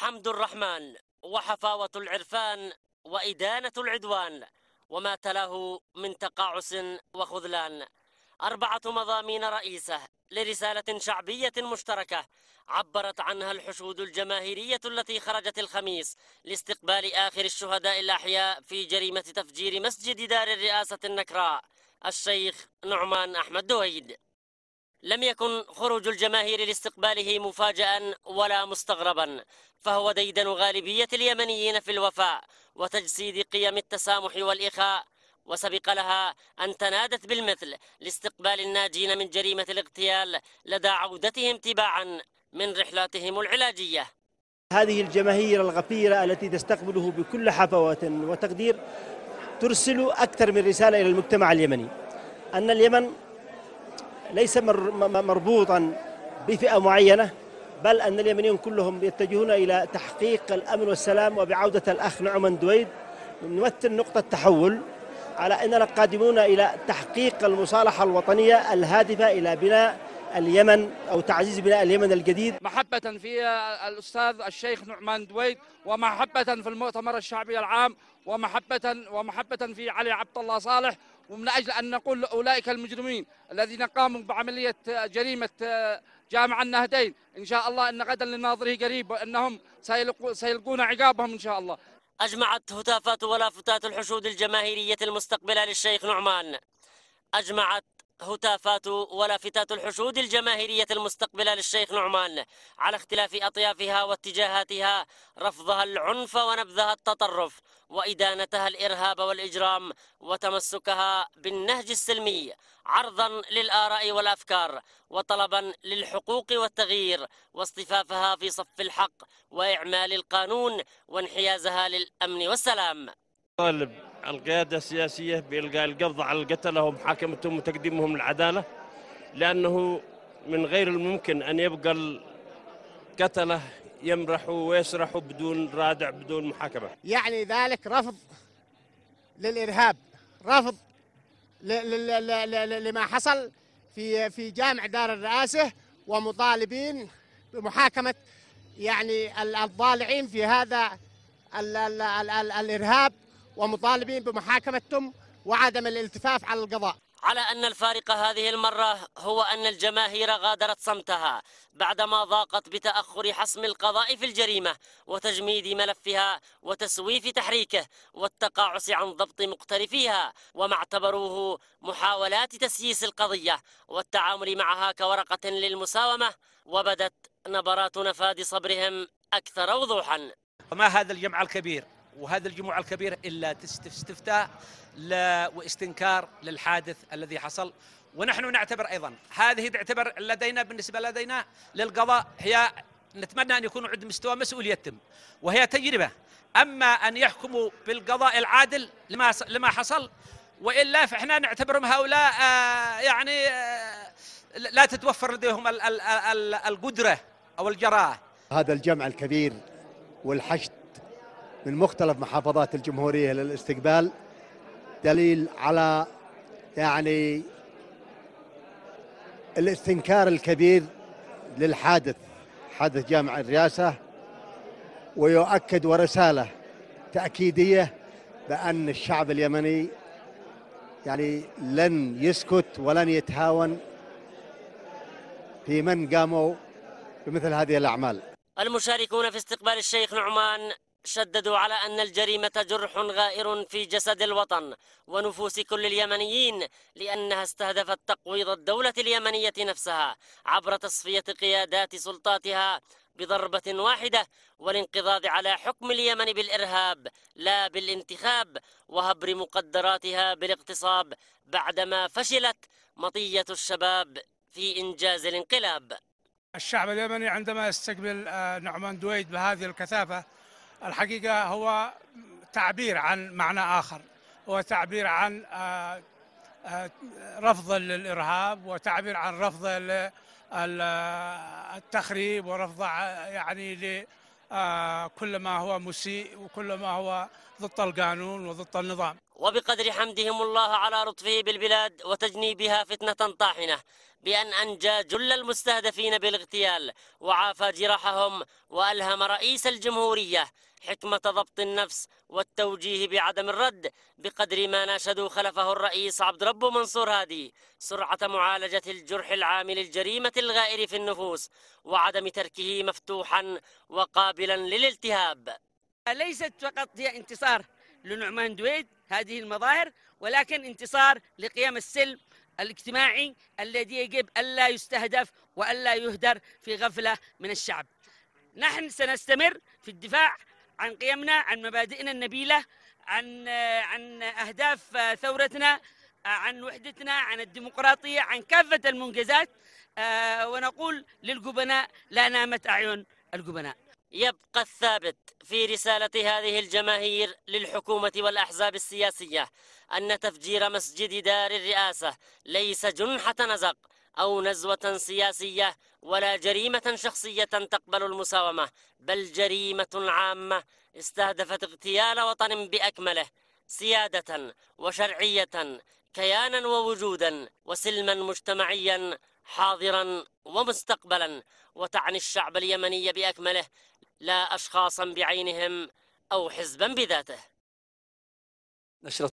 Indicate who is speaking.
Speaker 1: حمد الرحمن وحفاوة العرفان وإدانة العدوان وما تلاه من تقاعس وخذلان أربعة مضامين رئيسة لرسالة شعبية مشتركة عبرت عنها الحشود الجماهيرية التي خرجت الخميس لاستقبال آخر الشهداء الأحياء في جريمة تفجير مسجد دار الرئاسة النكراء الشيخ نعمان أحمد دويد لم يكن خروج الجماهير لاستقباله مفاجأ ولا مستغربا فهو ديدن غالبية اليمنيين في الوفاء وتجسيد قيم التسامح والإخاء وسبق لها أن تنادت بالمثل لاستقبال الناجين من جريمة الاغتيال لدى عودتهم تباعا من رحلاتهم العلاجية هذه الجماهير الغفيرة التي تستقبله بكل حفوة وتقدير ترسل أكثر من رسالة إلى المجتمع اليمني أن اليمن ليس مربوطا بفئة معينة بل أن اليمنيون كلهم يتجهون إلى تحقيق الأمن والسلام وبعودة الأخ نعمان دويد نمثل نقطة تحول على أننا قادمون إلى تحقيق المصالحة الوطنية الهادفة إلى بناء اليمن أو تعزيز بناء اليمن الجديد محبة في الأستاذ الشيخ نعمان دويد ومحبة في المؤتمر الشعبي العام ومحبة ومحبة في علي عبد الله صالح ومن أجل أن نقول لاولئك المجرمين الذين قاموا بعملية جريمة آه، جامع النهدين إن شاء الله أن غدا لناظره قريب وأنهم سيلقون عقابهم إن شاء الله أجمعت هتافات ولافتات الحشود الجماهيرية المستقبلة للشيخ نعمان أجمعت هتافات ولافتات الحشود الجماهيرية المستقبلة للشيخ نعمان على اختلاف أطيافها واتجاهاتها رفضها العنف ونبذها التطرف وإدانتها الإرهاب والإجرام وتمسكها بالنهج السلمي عرضا للآراء والأفكار وطلبا للحقوق والتغيير واصطفافها في صف الحق وإعمال القانون وانحيازها للأمن والسلام طالب القيادة السياسية بإلقاء القبض على القتلة ومحاكمتهم وتقديمهم للعدالة لأنه من غير الممكن أن يبقى القتلة يمرحوا ويسرحوا بدون رادع بدون محاكمة يعني ذلك رفض للإرهاب رفض لما حصل في في جامع دار الرئاسة ومطالبين بمحاكمة يعني الضالعين في هذا ال ال ال الإرهاب ومطالبين بمحاكمتهم وعدم الالتفاف على القضاء على أن الفارق هذه المرة هو أن الجماهير غادرت صمتها بعدما ضاقت بتأخر حسم القضاء في الجريمة وتجميد ملفها وتسويف تحريكه والتقاعس عن ضبط مقترفيها وما اعتبروه محاولات تسييس القضية والتعامل معها كورقة للمساومة وبدت نبرات نفاد صبرهم أكثر وضوحا وما هذا الجمع الكبير وهذا الجموع الكبير إلا استفتاء واستنكار للحادث الذي حصل ونحن نعتبر أيضا هذه تعتبر لدينا بالنسبة لدينا للقضاء هي نتمنى أن يكونوا عند مستوى مسؤوليتهم وهي تجربة أما أن يحكموا بالقضاء العادل لما لما حصل وإلا فإحنا نعتبرهم هؤلاء آه، يعني آه، لا تتوفر لديهم القدرة أو الجراءة هذا الجمع الكبير والحشد من مختلف محافظات الجمهورية للاستقبال دليل على يعني الاستنكار الكبير للحادث حادث جامع الرئاسة ويؤكد ورسالة تأكيدية بأن الشعب اليمني يعني لن يسكت ولن يتهاون في من قاموا بمثل هذه الأعمال المشاركون في استقبال الشيخ نعمان شددوا على أن الجريمة جرح غائر في جسد الوطن ونفوس كل اليمنيين لأنها استهدفت تقويض الدولة اليمنية نفسها عبر تصفية قيادات سلطاتها بضربة واحدة والانقضاض على حكم اليمن بالإرهاب لا بالانتخاب وهبر مقدراتها بالاغتصاب بعدما فشلت مطية الشباب في إنجاز الانقلاب الشعب اليمني عندما يستقبل آه، نعمان دويد بهذه الكثافة الحقيقة هو تعبير عن معنى آخر هو تعبير عن آه، آه، رفض للإرهاب وتعبير عن رفض التخريب ورفض يعني لكل آه، ما هو مسيء وكل ما هو ضد القانون وضد النظام وبقدر حمدهم الله على لطفه بالبلاد وتجنيبها فتنة طاحنة بأن أنجى جل المستهدفين بالاغتيال وعافى جراحهم وألهم رئيس الجمهورية حكمة ضبط النفس والتوجيه بعدم الرد بقدر ما ناشدوا خلفه الرئيس عبد ربه منصور هادي سرعة معالجة الجرح العام للجريمة الغائر في النفوس وعدم تركه مفتوحا وقابلا للالتهاب أليست فقط هي انتصار لنعمان دويد هذه المظاهر ولكن انتصار لقيم السلم الاجتماعي الذي يجب ألا يستهدف وألا يهدر في غفلة من الشعب نحن سنستمر في الدفاع عن قيمنا عن مبادئنا النبيلة عن عن أهداف ثورتنا عن وحدتنا عن الديمقراطية عن كافة المنجزات آه، ونقول للجبناء لا نامت أعين الجبناء يبقى الثابت في رسالة هذه الجماهير للحكومة والأحزاب السياسية أن تفجير مسجد دار الرئاسة ليس جنحة نزق أو نزوة سياسية ولا جريمة شخصية تقبل المساومة بل جريمة عامة استهدفت اغتيال وطن بأكمله سيادة وشرعية كيانا ووجودا وسلما مجتمعيا حاضرا ومستقبلا وتعني الشعب اليمني باكمله لا أشخاصا بعينهم أو حزبا بذاته نشرة